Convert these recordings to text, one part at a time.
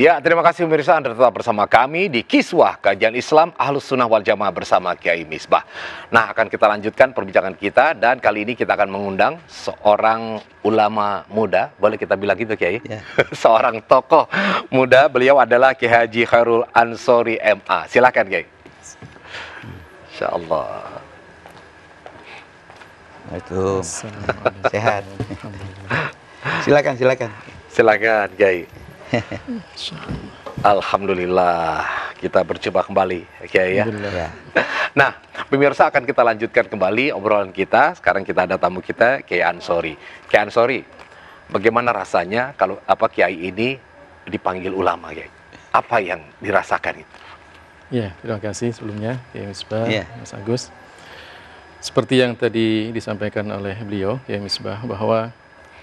Ya, terima kasih pemirsa Anda tetap bersama kami di Kiswah Kajian Islam Ahlus Sunnah Wal Jamaah bersama Kiai Misbah. Nah, akan kita lanjutkan perbincangan kita dan kali ini kita akan mengundang seorang ulama muda, boleh kita bilang gitu Kiai? Ya. seorang tokoh muda, beliau adalah Kiai Haji Khairul Ansori MA. Silakan Kiai. Insya Allah. Itu sehat. silakan, silakan. Silakan Kiai. Alhamdulillah kita berjumpa kembali, ya, Kiai ya. Nah, pemirsa akan kita lanjutkan kembali obrolan kita. Sekarang kita ada tamu kita, Kiai Ansori. Kiai Ansori, bagaimana rasanya kalau apa Kiai ini dipanggil ulama, ya? Apa yang dirasakan itu? Ya, terima kasih sebelumnya Kiai Misbah, ya. Mas Agus. Seperti yang tadi disampaikan oleh beliau, Kiai Misbah, bahwa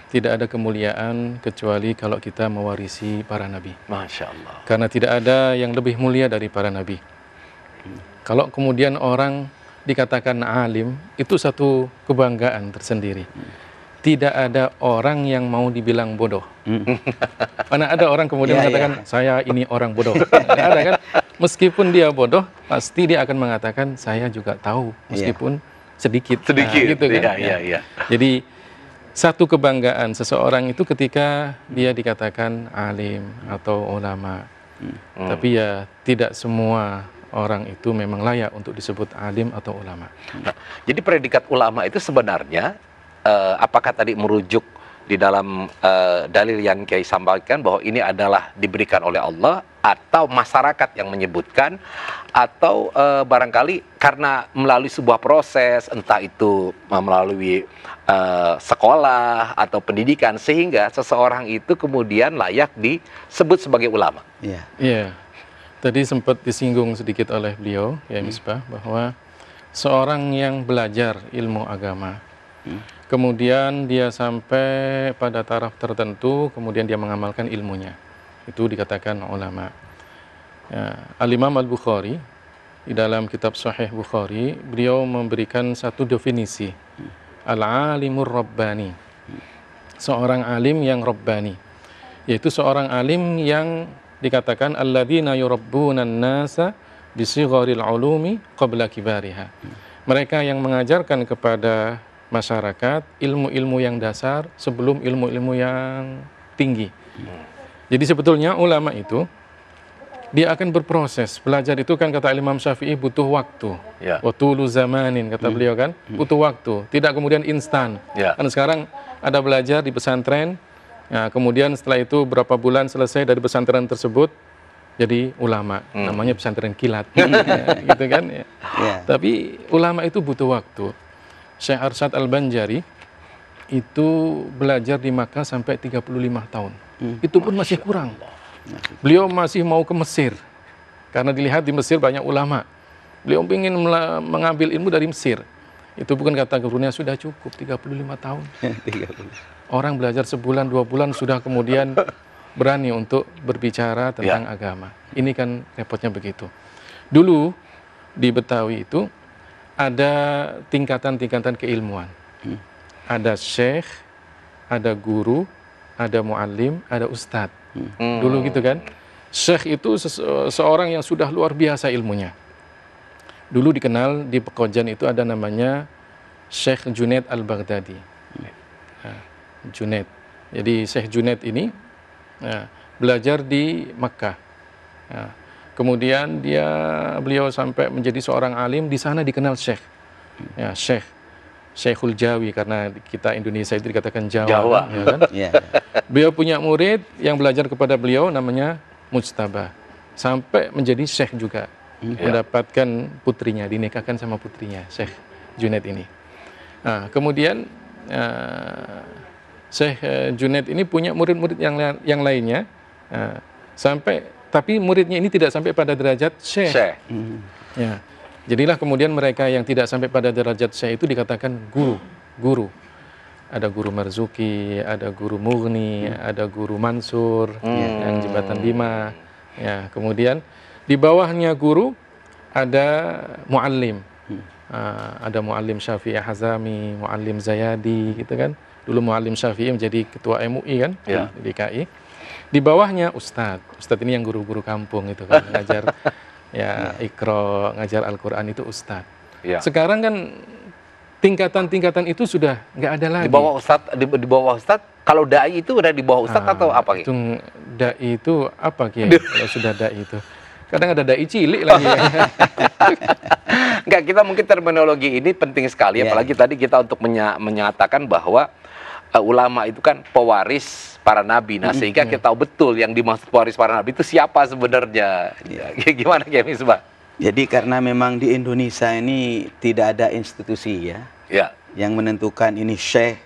tidak ada kemuliaan kecuali kalau kita mewarisi para nabi. Masya Allah. Karena tidak ada yang lebih mulia dari para nabi. Hmm. Kalau kemudian orang dikatakan alim, itu satu kebanggaan tersendiri. Hmm tidak ada orang yang mau dibilang bodoh. Hmm. Mana ada orang kemudian ya, mengatakan ya. saya ini orang bodoh. ada kan? Meskipun dia bodoh, pasti dia akan mengatakan saya juga tahu iya. meskipun ya. sedikit. Sedikit nah, gitu kan. Ya, ya, ya. Jadi satu kebanggaan seseorang itu ketika dia dikatakan alim atau ulama. Hmm. Tapi ya tidak semua orang itu memang layak untuk disebut alim atau ulama. Nah, jadi predikat ulama itu sebenarnya eh, apakah tadi merujuk di dalam uh, dalil yang Kiai sampaikan bahwa ini adalah diberikan oleh Allah atau masyarakat yang menyebutkan atau uh, barangkali karena melalui sebuah proses entah itu melalui uh, sekolah atau pendidikan sehingga seseorang itu kemudian layak disebut sebagai ulama. Iya. Yeah. Yeah. Tadi sempat disinggung sedikit oleh beliau ya Misbah hmm. bahwa seorang yang belajar ilmu agama hmm kemudian dia sampai pada taraf tertentu, kemudian dia mengamalkan ilmunya. Itu dikatakan ulama. Ya, Al-Imam Al-Bukhari, di dalam kitab Sahih Bukhari, beliau memberikan satu definisi. Al-alimur Rabbani. Seorang alim yang Rabbani. Yaitu seorang alim yang dikatakan alladzina yurabbunan nasa bisigharil ulumi qabla kibariha. Mereka yang mengajarkan kepada masyarakat ilmu-ilmu yang dasar sebelum ilmu-ilmu yang tinggi. Jadi sebetulnya ulama itu dia akan berproses. Belajar itu kan kata Imam Syafi'i butuh waktu. Ya. Watulu zamanin kata hmm. beliau kan, hmm. butuh waktu. Tidak kemudian instan. Ya. Karena sekarang ada belajar di pesantren, ya, kemudian setelah itu berapa bulan selesai dari pesantren tersebut jadi ulama. Hmm. Namanya pesantren kilat, gitu kan. Ya. Ya. Tapi ulama itu butuh waktu. Syekh Arsyad Al-Banjari itu belajar di Makkah sampai 35 tahun. Hmm. Itu pun masih kurang. Beliau masih mau ke Mesir. Karena dilihat di Mesir banyak ulama. Beliau ingin mengambil ilmu dari Mesir. Itu bukan kata gurunya sudah cukup 35 tahun. Orang belajar sebulan dua bulan sudah kemudian berani untuk berbicara tentang ya. agama. Ini kan repotnya begitu. Dulu di Betawi itu ada tingkatan-tingkatan keilmuan. Hmm. Ada syekh, ada guru, ada muallim, ada ustadz. Hmm. hmm. Dulu gitu kan. Syekh itu seorang yang sudah luar biasa ilmunya. Dulu dikenal di Pekojan itu ada namanya Syekh Junaid Al-Baghdadi. Hmm. Ah, Junaid. Jadi Syekh Junaid ini nah, belajar di Mekah. Nah, Kemudian dia beliau sampai menjadi seorang alim di sana dikenal Syekh. Hmm. Ya, Syekh. Syekhul Jawi karena kita Indonesia itu dikatakan Jawa. Jawa. Kan? ya kan? yeah. Beliau punya murid yang belajar kepada beliau namanya Mustaba Sampai menjadi Syekh juga. Hmm. Yeah. Mendapatkan putrinya, dinikahkan sama putrinya Syekh Junet ini. Nah, kemudian uh, eh, Syekh eh, Junaid ini punya murid-murid yang yang lainnya. Uh, sampai tapi muridnya ini tidak sampai pada derajat syekh. syekh. Hmm. Ya. Jadilah kemudian mereka yang tidak sampai pada derajat syekh itu dikatakan guru, guru. Ada guru Marzuki, ada guru Murni, hmm. ada guru Mansur hmm. yang jembatan Bima. Ya, kemudian di bawahnya guru ada muallim. Uh, ada muallim Syafi'i Hazami, muallim Zayadi gitu kan. Dulu muallim Syafi'i menjadi ketua MUI kan, ya. di DKI. Di bawahnya Ustad, Ustad ini yang guru-guru kampung itu kan ngajar ya ikro, ngajar Al-Quran itu Ustad. Ya. Sekarang kan tingkatan-tingkatan itu sudah nggak ada lagi. Di bawah Ustad, di, di bawah Ustad, kalau dai itu udah di bawah Ustad nah, atau apa gitu? Dai itu apa gitu kalau sudah dai itu. Kadang ada dai cilik lagi. Ya. Oh. Enggak, kita mungkin terminologi ini penting sekali yeah. apalagi tadi kita untuk menya menyatakan bahwa uh, ulama itu kan pewaris para nabi. Nah, sehingga kita tahu betul yang dimaksud pewaris para nabi itu siapa sebenarnya. Iya. Ya, gimana Kiai sebab? Jadi karena memang di Indonesia ini tidak ada institusi ya. Ya. Yang menentukan ini syekh,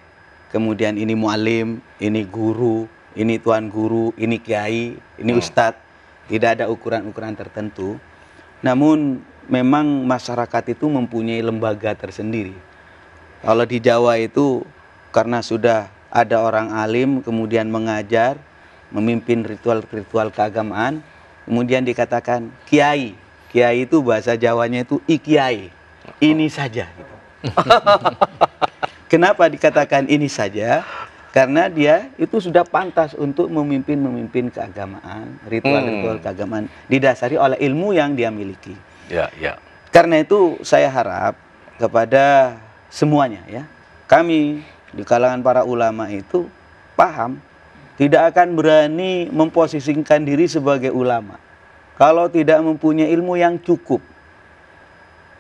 kemudian ini mualim, ini guru, ini tuan guru, ini kiai, ini hmm. ustadz. Tidak ada ukuran-ukuran tertentu. Namun memang masyarakat itu mempunyai lembaga tersendiri. Kalau di Jawa itu karena sudah ada orang alim kemudian mengajar, memimpin ritual-ritual keagamaan, kemudian dikatakan kiai. Kiai itu bahasa Jawanya itu ikiai. Ini saja gitu. Kenapa dikatakan ini saja? Karena dia itu sudah pantas untuk memimpin-memimpin keagamaan, ritual-ritual hmm. keagamaan didasari oleh ilmu yang dia miliki. Ya, ya. Karena itu saya harap kepada semuanya ya. Kami di kalangan para ulama itu paham tidak akan berani memposisikan diri sebagai ulama kalau tidak mempunyai ilmu yang cukup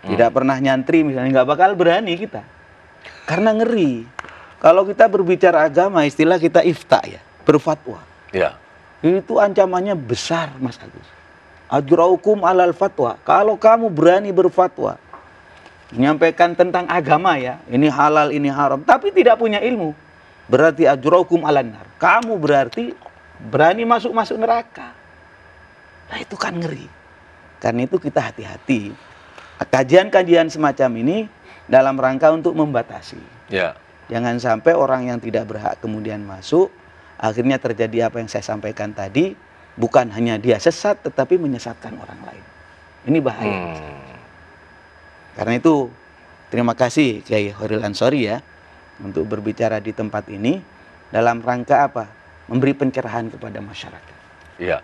tidak hmm. pernah nyantri misalnya nggak bakal berani kita karena ngeri kalau kita berbicara agama istilah kita ifta ya berfatwa ya. itu ancamannya besar mas Agus ajurahukum alal fatwa kalau kamu berani berfatwa menyampaikan tentang agama ya, ini halal, ini haram, tapi tidak punya ilmu, berarti ajrokum alanar. Kamu berarti berani masuk-masuk neraka. Nah itu kan ngeri. Karena itu kita hati-hati. Kajian-kajian semacam ini dalam rangka untuk membatasi. Ya. Jangan sampai orang yang tidak berhak kemudian masuk, akhirnya terjadi apa yang saya sampaikan tadi, bukan hanya dia sesat tetapi menyesatkan orang lain. Ini bahaya. Hmm. Karena itu terima kasih Kiai Horil Ansori ya untuk berbicara di tempat ini dalam rangka apa? Memberi pencerahan kepada masyarakat. Iya.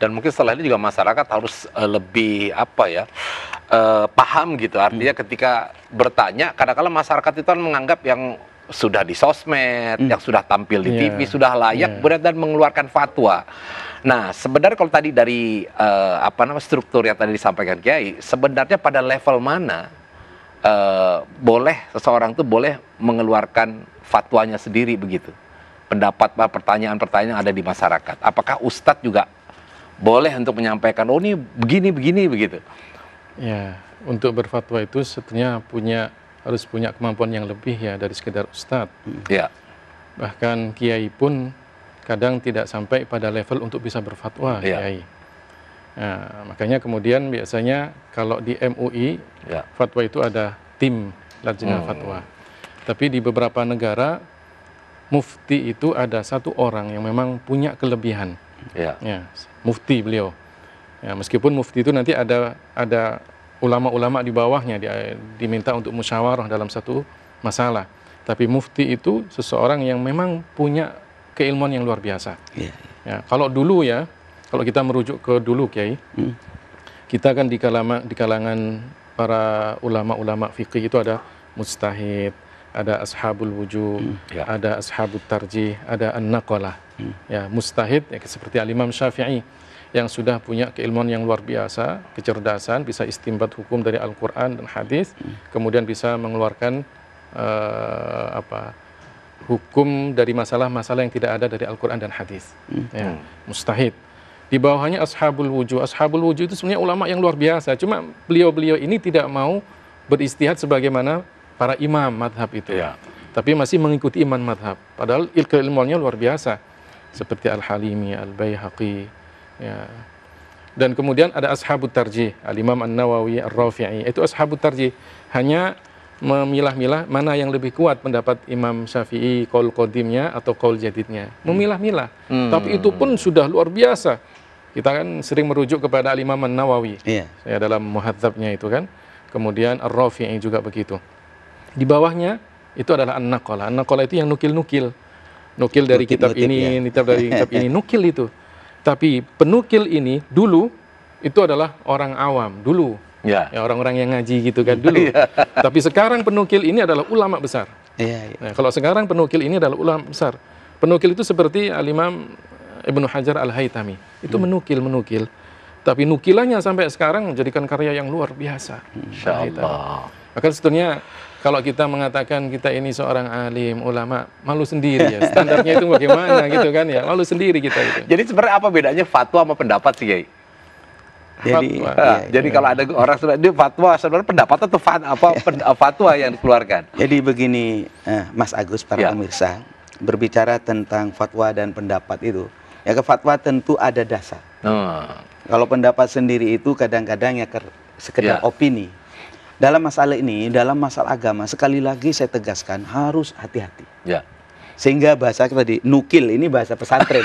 Dan mungkin setelah ini juga masyarakat harus uh, lebih apa ya? Uh, paham gitu. Artinya hmm. ketika bertanya kadang-kadang masyarakat itu kan menganggap yang sudah di sosmed, hmm. yang sudah tampil di yeah. TV, iya. sudah layak yeah. Iya. dan mengeluarkan fatwa. Nah, sebenarnya kalau tadi dari uh, apa namanya struktur yang tadi disampaikan Kiai, sebenarnya pada level mana uh, boleh seseorang tuh boleh mengeluarkan fatwanya sendiri begitu? Pendapat pertanyaan-pertanyaan ada di masyarakat. Apakah ustadz juga boleh untuk menyampaikan oh ini begini begini begitu? Ya, untuk berfatwa itu setidaknya punya harus punya kemampuan yang lebih ya dari sekedar ustadz. Ya. Bahkan kiai pun kadang tidak sampai pada level untuk bisa berfatwa ya. Kiai. Nah, makanya kemudian biasanya kalau di MUI ya. fatwa itu ada tim lajnah hmm. fatwa. Tapi di beberapa negara mufti itu ada satu orang yang memang punya kelebihan. Ya. ya mufti beliau. Ya, meskipun mufti itu nanti ada ada ulama-ulama di bawahnya di, diminta untuk musyawarah dalam satu masalah. Tapi mufti itu seseorang yang memang punya keilmuan yang luar biasa. Yeah. Ya, kalau dulu ya, kalau kita merujuk ke dulu Kiai, mm. kita kan di kalangan di kalangan para ulama-ulama fikih itu ada mustahid, ada ashabul wujud, mm. yeah. ada ashabut tarjih, ada an-naqalah. Hmm. Ya, mustahid ya, seperti alimam Syafi'i yang sudah punya keilmuan yang luar biasa, kecerdasan, bisa istimbat hukum dari Al-Qur'an dan hadis, mm. kemudian bisa mengeluarkan uh, apa hukum dari masalah-masalah yang tidak ada dari Al-Quran dan hadis. Hmm. Ya, mustahid. Di bawahnya ashabul wujud. Ashabul wujud itu sebenarnya ulama yang luar biasa. Cuma beliau-beliau ini tidak mau beristihad sebagaimana para imam madhab itu. Ya. Tapi masih mengikuti iman madhab. Padahal ilmuannya luar biasa. Seperti Al-Halimi, Al-Bayhaqi. Ya. Dan kemudian ada ashabut tarjih. Al-Imam An-Nawawi, Al-Rafi'i. Itu ashabut tarjih. Hanya memilah-milah mana yang lebih kuat pendapat Imam Syafi'i kaul kodimnya atau kaul jadidnya memilah-milah hmm. tapi itu pun sudah luar biasa kita kan sering merujuk kepada Imam Nawawi yeah. ya dalam muhadzabnya itu kan kemudian Ar-Rafi'i juga begitu di bawahnya itu adalah anak kola. Anak kola itu yang nukil-nukil nukil dari kitab nukil, ini ya. kitab dari kitab ini nukil itu tapi penukil ini dulu itu adalah orang awam dulu Ya. ya orang-orang ya, yang ngaji gitu kan dulu. ya. Tapi sekarang penukil ini adalah ulama besar. Ya, ya. Nah, kalau sekarang penukil ini adalah ulama besar. Penukil itu seperti alimam Ibnu Hajar Al-Haytami. Itu hmm. menukil-menukil. Tapi nukilannya sampai sekarang menjadikan karya yang luar biasa. Insya Maka sebetulnya kalau kita mengatakan kita ini seorang alim, ulama, malu sendiri ya. Standarnya itu bagaimana gitu kan ya, malu sendiri kita gitu. Jadi sebenarnya apa bedanya fatwa sama pendapat sih, Kiai? jadi iya, iya, jadi iya. kalau ada orang sudah dia fatwa sebenarnya pendapat atau fat, apa iya. pen, fatwa yang dikeluarkan. Jadi begini, eh, Mas Agus para ya. pemirsa berbicara tentang fatwa dan pendapat itu, ya ke fatwa tentu ada dasar. Hmm. Kalau pendapat sendiri itu kadang-kadang ya sekedar ya. opini. Dalam masalah ini, dalam masalah agama, sekali lagi saya tegaskan harus hati-hati. Ya. Sehingga bahasa tadi nukil ini bahasa pesantren.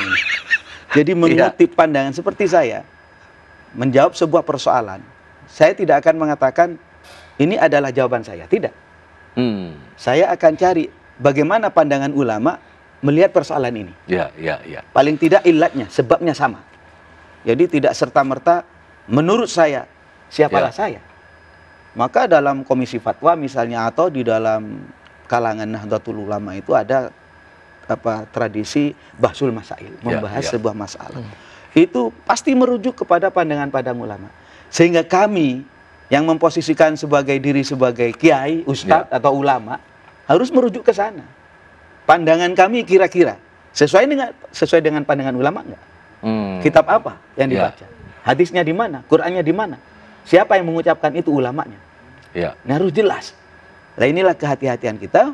jadi iya. mengutip ya. pandangan seperti saya menjawab sebuah persoalan, saya tidak akan mengatakan ini adalah jawaban saya. Tidak. Hmm. Saya akan cari bagaimana pandangan ulama melihat persoalan ini. Ya, ya, ya. Paling tidak ilatnya, sebabnya sama. Jadi tidak serta-merta menurut saya siapalah ya. saya. Maka dalam komisi fatwa misalnya atau di dalam kalangan Nahdlatul Ulama itu ada apa tradisi bahsul masail, membahas ya, ya. sebuah masalah. Hmm itu pasti merujuk kepada pandangan pada ulama. Sehingga kami yang memposisikan sebagai diri sebagai kiai, ustadz ya. atau ulama harus merujuk ke sana. Pandangan kami kira-kira sesuai dengan sesuai dengan pandangan ulama enggak? Hmm. Kitab apa yang ya. dibaca? Ya. Hadisnya di mana? Qur'annya di mana? Siapa yang mengucapkan itu ulamanya? Ya. Nah, harus jelas. Nah inilah kehati-hatian kita.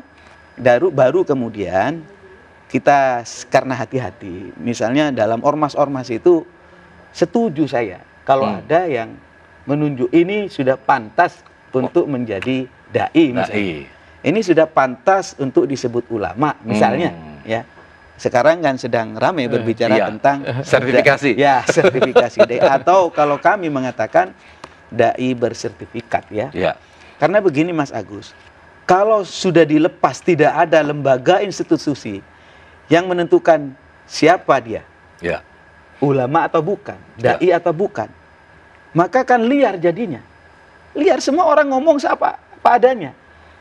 Daru, baru kemudian kita karena hati-hati. Misalnya dalam ormas-ormas itu setuju saya kalau hmm. ada yang menunjuk ini sudah pantas untuk menjadi dai misalnya. Dai. Ini sudah pantas untuk disebut ulama misalnya hmm. ya. Sekarang kan sedang ramai eh, berbicara uh, iya. tentang sertifikasi. ya, sertifikasi dai atau kalau kami mengatakan dai bersertifikat ya. ya. Karena begini Mas Agus, kalau sudah dilepas tidak ada lembaga institusi yang menentukan siapa dia. Ya. Ulama atau bukan, ya. dai ya. atau bukan. Maka kan liar jadinya. Liar semua orang ngomong siapa apa adanya.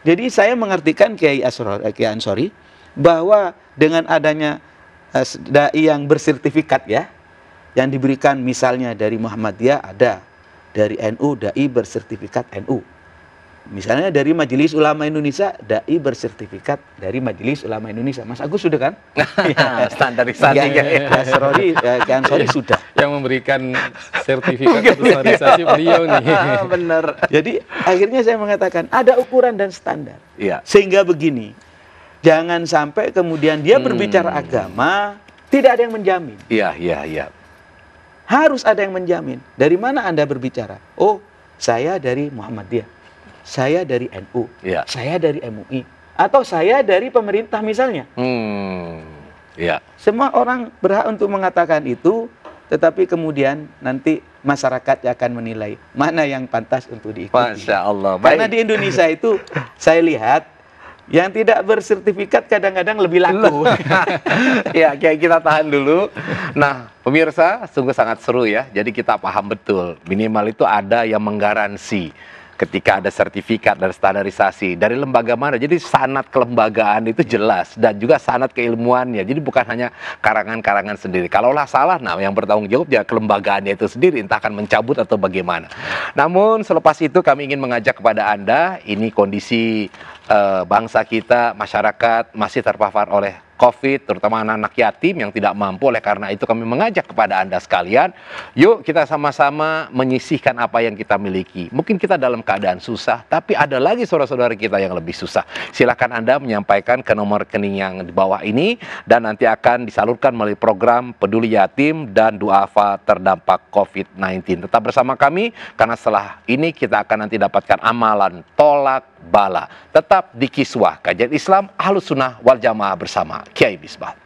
Jadi saya mengartikan Kiai Asror, eh, Kiai Ansori bahwa dengan adanya eh, dai yang bersertifikat ya, yang diberikan misalnya dari Muhammadiyah ada, dari NU dai bersertifikat NU Misalnya dari Majelis Ulama Indonesia, dai bersertifikat dari Majelis Ulama Indonesia. Mas Agus sudah kan? Standar yang, ya. Iya, iya, iya. Eh, sudah. Yang memberikan sertifikat beliau nih. Ah, Benar. Jadi akhirnya saya mengatakan ada ukuran dan standar. Iya. Sehingga begini, jangan sampai kemudian dia hmm. berbicara agama tidak ada yang menjamin. Iya, iya, iya. Harus ada yang menjamin. Dari mana Anda berbicara? Oh, saya dari Muhammadiyah saya dari NU, ya. saya dari MUI, atau saya dari pemerintah misalnya. Hmm. Ya. Semua orang berhak untuk mengatakan itu, tetapi kemudian nanti masyarakat akan menilai mana yang pantas untuk diikuti. Masya Allah. Baik. Karena di Indonesia itu saya lihat yang tidak bersertifikat kadang-kadang lebih laku. ya, kayak kita tahan dulu. Nah, pemirsa, sungguh sangat seru ya. Jadi kita paham betul. Minimal itu ada yang menggaransi ketika ada sertifikat dan standarisasi dari lembaga mana. Jadi sanat kelembagaan itu jelas dan juga sanat keilmuannya. Jadi bukan hanya karangan-karangan sendiri. Kalaulah salah, nah yang bertanggung jawab ya kelembagaannya itu sendiri entah akan mencabut atau bagaimana. Namun selepas itu kami ingin mengajak kepada Anda ini kondisi eh, bangsa kita, masyarakat masih terpapar oleh COVID, terutama anak-anak yatim yang tidak mampu. Oleh karena itu kami mengajak kepada Anda sekalian, yuk kita sama-sama menyisihkan apa yang kita miliki. Mungkin kita dalam keadaan susah, tapi ada lagi saudara-saudara kita yang lebih susah. Silakan Anda menyampaikan ke nomor rekening yang di bawah ini dan nanti akan disalurkan melalui program Peduli Yatim dan Duafa terdampak COVID-19. Tetap bersama kami karena setelah ini kita akan nanti dapatkan amalan tolak bala. Tetap di Kiswah, Kajian Islam Ahlus Sunnah Wal Jamaah bersama. كي أي بيصبح